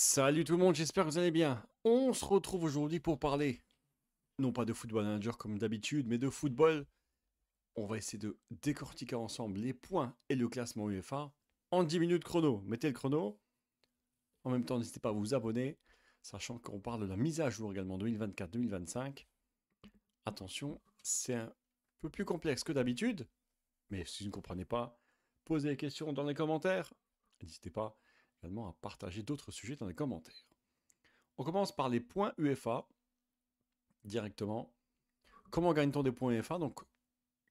Salut tout le monde, j'espère que vous allez bien. On se retrouve aujourd'hui pour parler, non pas de football manager comme d'habitude, mais de football. On va essayer de décortiquer ensemble les points et le classement UEFA en 10 minutes chrono. Mettez le chrono. En même temps, n'hésitez pas à vous abonner, sachant qu'on parle de la mise à jour également 2024-2025. Attention, c'est un peu plus complexe que d'habitude, mais si vous ne comprenez pas, posez les questions dans les commentaires. N'hésitez pas également à partager d'autres sujets dans les commentaires. On commence par les points UFA directement. Comment gagne-t-on des points UFA Donc,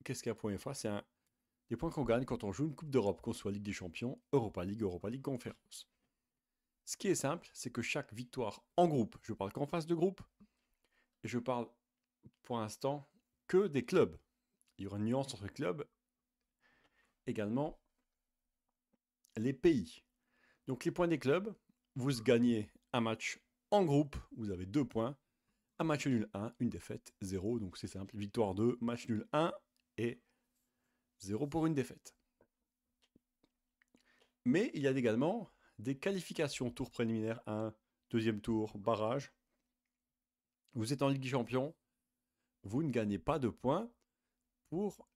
qu'est-ce qu'un point UFA C'est des points qu'on gagne quand on joue une Coupe d'Europe, qu'on soit Ligue des Champions, Europa League, Europa League Conférence. Ce qui est simple, c'est que chaque victoire en groupe, je parle qu'en face de groupe, et je parle pour l'instant que des clubs. Il y aura une nuance entre clubs. Également, les pays. Donc les points des clubs, vous gagnez un match en groupe, vous avez deux points. Un match nul 1, une défaite 0, donc c'est simple. Victoire 2, match nul 1 et 0 pour une défaite. Mais il y a également des qualifications tour préliminaire 1, deuxième tour, barrage. Vous êtes en Ligue des Champions, vous ne gagnez pas de points pour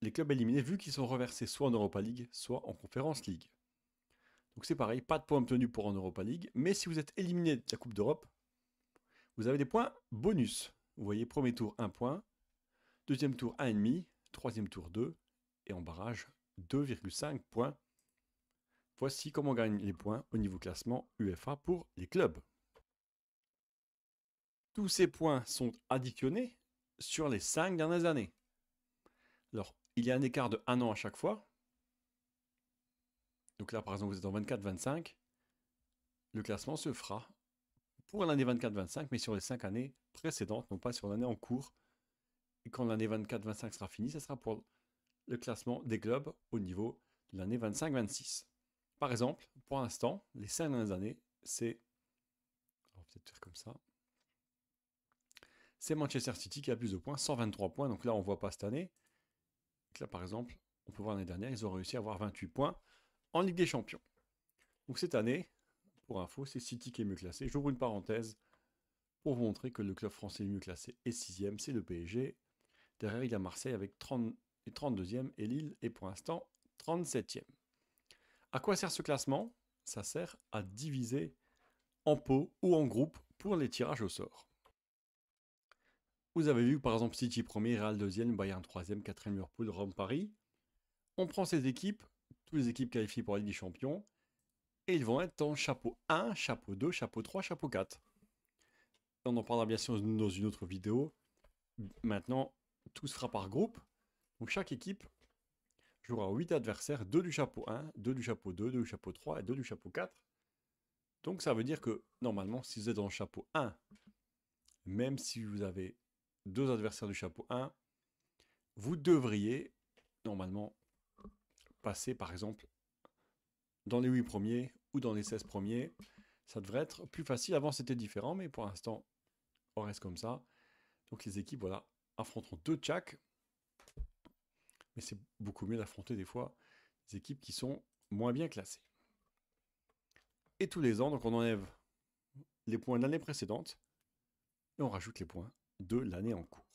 les clubs éliminés vu qu'ils sont reversés soit en Europa League, soit en Conference League. Donc c'est pareil, pas de points obtenus pour en Europa League, mais si vous êtes éliminé de la Coupe d'Europe, vous avez des points bonus. Vous voyez, premier tour 1 point, deuxième tour 1,5, troisième tour 2, et en barrage 2,5 points. Voici comment on gagne les points au niveau classement UEFA pour les clubs. Tous ces points sont additionnés sur les 5 dernières années. Alors, il y a un écart de 1 an à chaque fois, donc là, par exemple, vous êtes en 24-25, le classement se fera pour l'année 24-25, mais sur les cinq années précédentes, non pas sur l'année en cours. Et quand l'année 24-25 sera finie, ce sera pour le classement des clubs au niveau de l'année 25-26. Par exemple, pour l'instant, les 5 dernières années, c'est... comme ça. C'est Manchester City qui a plus de points, 123 points. Donc là, on ne voit pas cette année. là, par exemple, on peut voir l'année dernière, ils ont réussi à avoir 28 points en Ligue des Champions. Donc cette année, pour info, c'est City qui est mieux classé. J'ouvre une parenthèse pour vous montrer que le club français le mieux classé est 6 e c'est le PSG. Derrière, il y a Marseille avec 30 32e et Lille est pour l'instant 37e. À quoi sert ce classement Ça sert à diviser en pots ou en groupe pour les tirages au sort. Vous avez vu par exemple City 1er, Real 2e, Bayern 3e, 4e Liverpool, Rome Paris. On prend ces équipes toutes les équipes qualifiées pour la Ligue des Champions. Et ils vont être en chapeau 1, chapeau 2, chapeau 3, chapeau 4. On en parlera bien sûr dans une autre vidéo. Maintenant, tout sera par groupe. Donc chaque équipe jouera 8 adversaires, 2 du chapeau 1, 2 du chapeau 2, 2 du chapeau 3 et 2 du chapeau 4. Donc ça veut dire que normalement, si vous êtes dans le chapeau 1, même si vous avez deux adversaires du chapeau 1, vous devriez normalement passer par exemple dans les 8 premiers ou dans les 16 premiers. Ça devrait être plus facile. Avant, c'était différent, mais pour l'instant, on reste comme ça. Donc les équipes, voilà, affronteront deux tchaks. Mais c'est beaucoup mieux d'affronter des fois des équipes qui sont moins bien classées. Et tous les ans, donc on enlève les points de l'année précédente et on rajoute les points de l'année en cours.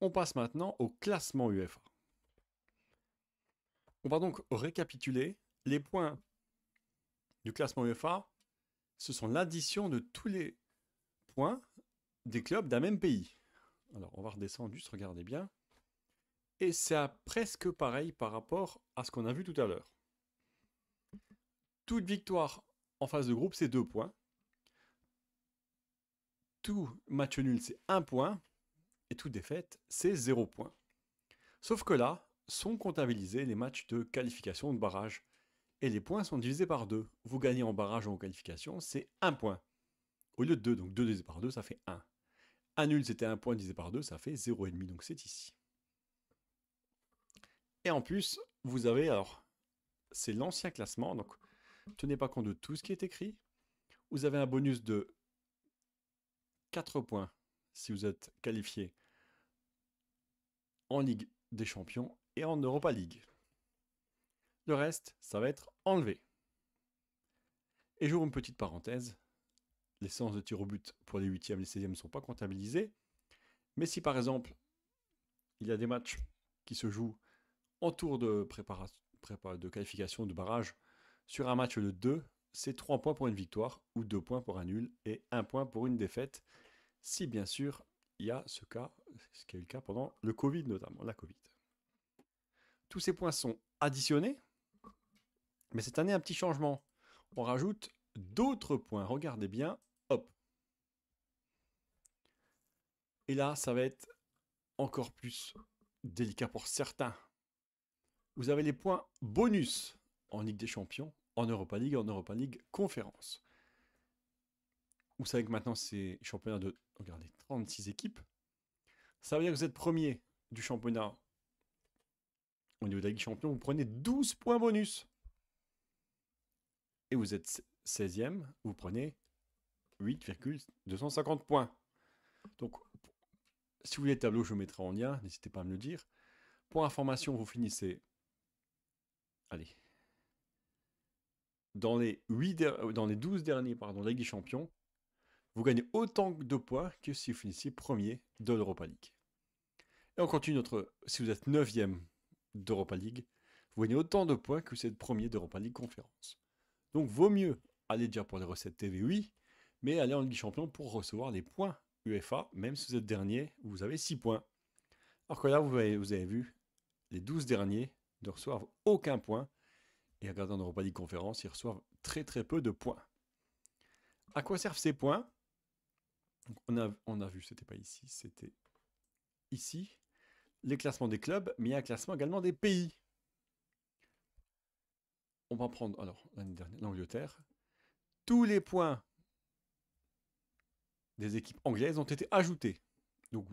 On passe maintenant au classement UEFA. On va donc récapituler les points du classement UEFA. Ce sont l'addition de tous les points des clubs d'un même pays. Alors, on va redescendre, juste regardez bien. Et c'est presque pareil par rapport à ce qu'on a vu tout à l'heure. Toute victoire en phase de groupe, c'est 2 points. Tout match nul, c'est 1 point. Et toute défaite, c'est 0 point. Sauf que là, sont comptabilisés les matchs de qualification de barrage. Et les points sont divisés par 2. Vous gagnez en barrage ou en qualification, c'est 1 point. Au lieu de 2, donc 2 divisé par 2, ça fait 1. 1 nul, c'était 1 point divisé par 2, ça fait 0,5, donc c'est ici. Et en plus, vous avez, alors, c'est l'ancien classement, donc tenez pas compte de tout ce qui est écrit. Vous avez un bonus de 4 points si vous êtes qualifié en Ligue des Champions et en Europa League. Le reste, ça va être enlevé. Et j'ouvre une petite parenthèse. Les séances de tir au but pour les 8e et les 16e ne sont pas comptabilisées. Mais si par exemple, il y a des matchs qui se jouent en tour de, préparation, de qualification de barrage sur un match de 2, c'est 3 points pour une victoire ou 2 points pour un nul et 1 point pour une défaite. Si bien sûr, il y a ce cas, ce qui a le cas pendant le Covid notamment, la Covid. Tous ces points sont additionnés. Mais cette année, un petit changement. On rajoute d'autres points. Regardez bien. Hop. Et là, ça va être encore plus délicat pour certains. Vous avez les points bonus en Ligue des Champions, en Europa League, en Europa League Conférence. Vous savez que maintenant, c'est championnat de, regardez, 36 équipes. Ça veut dire que vous êtes premier du championnat au niveau de la Champion, vous prenez 12 points bonus. Et vous êtes 16e, vous prenez 8,250 points. Donc, si vous voulez le tableau, je vous mettrai en lien, n'hésitez pas à me le dire. Pour information, vous finissez. Allez. Dans les, 8 dans les 12 derniers pardon, de la Ligue des vous gagnez autant de points que si vous finissiez premier de l'Europa League. Et on continue notre. Si vous êtes 9e, d'Europa League, vous gagnez autant de points que vous premier d'Europa League Conférence. Donc vaut mieux aller déjà pour les recettes TV, oui, mais aller en Ligue Champion pour recevoir les points UEFA, même si vous êtes dernier, vous avez 6 points. Alors que là, vous avez, vous avez vu, les 12 derniers ne reçoivent aucun point, et en regardant l'Europa League Conférence, ils reçoivent très très peu de points. À quoi servent ces points on a, on a vu, c'était pas ici, c'était ici les classements des clubs, mais il y a un classement également des pays. On va prendre, alors, l'Angleterre. Tous les points des équipes anglaises ont été ajoutés. Donc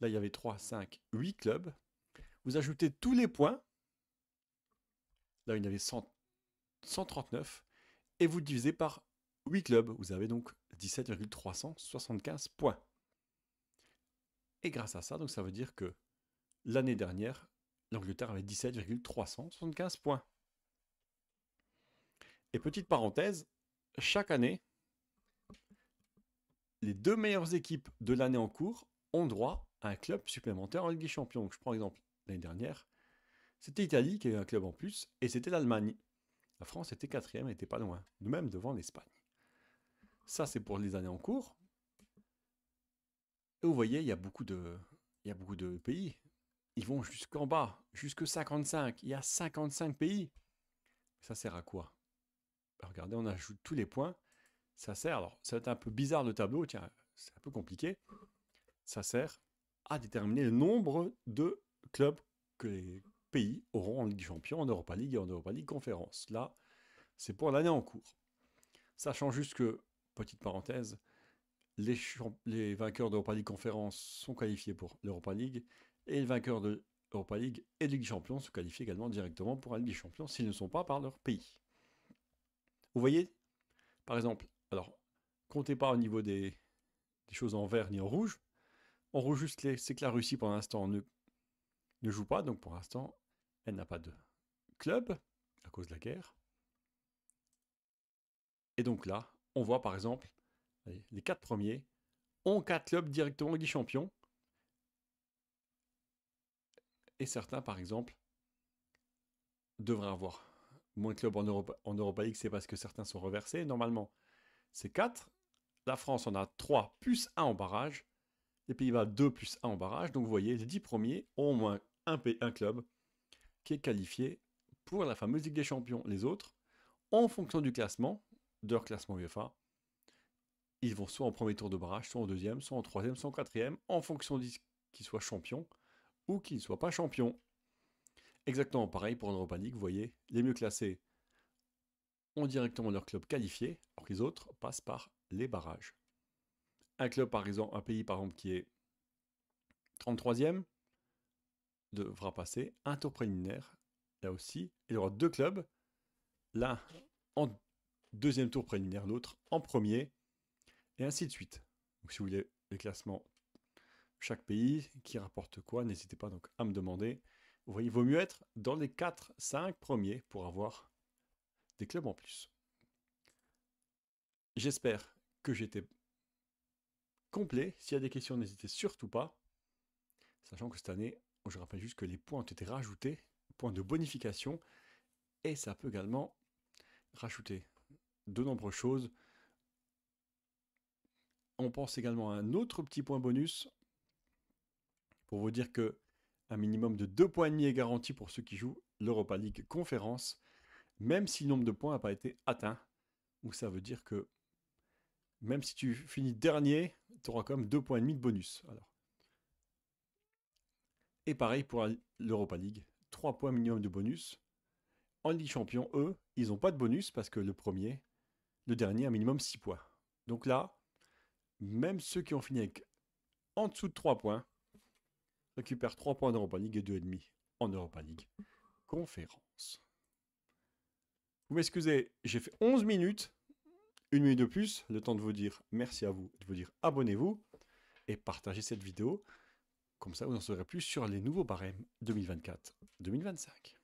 là, il y avait 3, 5, 8 clubs. Vous ajoutez tous les points. Là, il y en avait 139. Et vous divisez par 8 clubs. Vous avez donc 17,375 points. Et grâce à ça, donc ça veut dire que l'année dernière, l'Angleterre avait 17,375 points. Et petite parenthèse, chaque année, les deux meilleures équipes de l'année en cours ont droit à un club supplémentaire en Ligue des Champions. Je prends exemple l'année dernière, c'était l'Italie qui avait un club en plus, et c'était l'Allemagne. La France était quatrième et était pas loin, même devant l'Espagne. Ça, c'est pour les années en cours. Et vous voyez, il y a beaucoup de, il y a beaucoup de pays. Ils vont jusqu'en bas, jusque 55. Il y a 55 pays. Ça sert à quoi bah, Regardez, on ajoute tous les points. Ça sert, alors ça va être un peu bizarre le tableau, tiens, c'est un peu compliqué. Ça sert à déterminer le nombre de clubs que les pays auront en Ligue Champion, en Europa League et en Europa League Conférence. Là, c'est pour l'année en cours. Sachant juste que, petite parenthèse, les, les vainqueurs d'Europa League Conférence sont qualifiés pour l'Europa League et le vainqueur de Europa League et de Ligue des Champions se qualifient également directement pour la Ligue Champions s'ils ne sont pas par leur pays. Vous voyez, par exemple, alors, comptez pas au niveau des, choses en vert ni en rouge. En rouge, juste c'est que la Russie, pour l'instant, ne, ne joue pas. Donc, pour l'instant, elle n'a pas de club à cause de la guerre. Et donc là, on voit par exemple, les quatre premiers ont quatre clubs directement Ligue des champions. Et certains, par exemple, devraient avoir moins de clubs en Europa, en League, c'est parce que certains sont reversés. Normalement, c'est 4. La France en a 3 plus 1 en barrage. Les Pays-Bas 2 plus 1 en barrage. Donc vous voyez, les 10 premiers ont au moins un, club qui est qualifié pour la fameuse Ligue des Champions. Les autres, en fonction du classement, de leur classement UEFA, ils vont soit en premier tour de barrage, soit en deuxième, soit en troisième, soit en quatrième, en fonction de qu'ils soient champions Qu'ils ne soit pas champion. Exactement pareil pour l'Europa League, vous voyez, les mieux classés ont directement leur club qualifié, alors les autres passent par les barrages. Un club, par exemple, un pays par exemple qui est 33e devra passer un tour préliminaire. Là aussi, il y aura deux clubs, l'un en deuxième tour préliminaire, l'autre en premier, et ainsi de suite. Donc si vous voulez les classements chaque pays qui rapporte quoi. N'hésitez pas donc à me demander. Vous voyez, il vaut mieux être dans les 4-5 premiers pour avoir des clubs en plus. J'espère que j'étais complet. S'il y a des questions, n'hésitez surtout pas. Sachant que cette année, je rappelle juste que les points ont été rajoutés, points de bonification, et ça peut également rajouter de nombreuses choses. On pense également à un autre petit point bonus pour vous dire que un minimum de deux points est garanti pour ceux qui jouent l'Europa League conférence, même si le nombre de points n'a pas été atteint. ou ça veut dire que même si tu finis dernier, tu auras quand même 2 points et demi de bonus. Alors. Et pareil pour l'Europa League, 3 points minimum de bonus. En Ligue Champion, eux, ils n'ont pas de bonus parce que le premier, le dernier, un minimum 6 points. Donc là, même ceux qui ont fini avec en dessous de 3 points, récupère 3 points en Europa League et 2,5 en Europa League. Conférence. Vous m'excusez, j'ai fait 11 minutes, une minute de plus, le temps de vous dire merci à vous, de vous dire abonnez-vous et partagez cette vidéo. Comme ça, vous en saurez plus sur les nouveaux barèmes 2024-2025.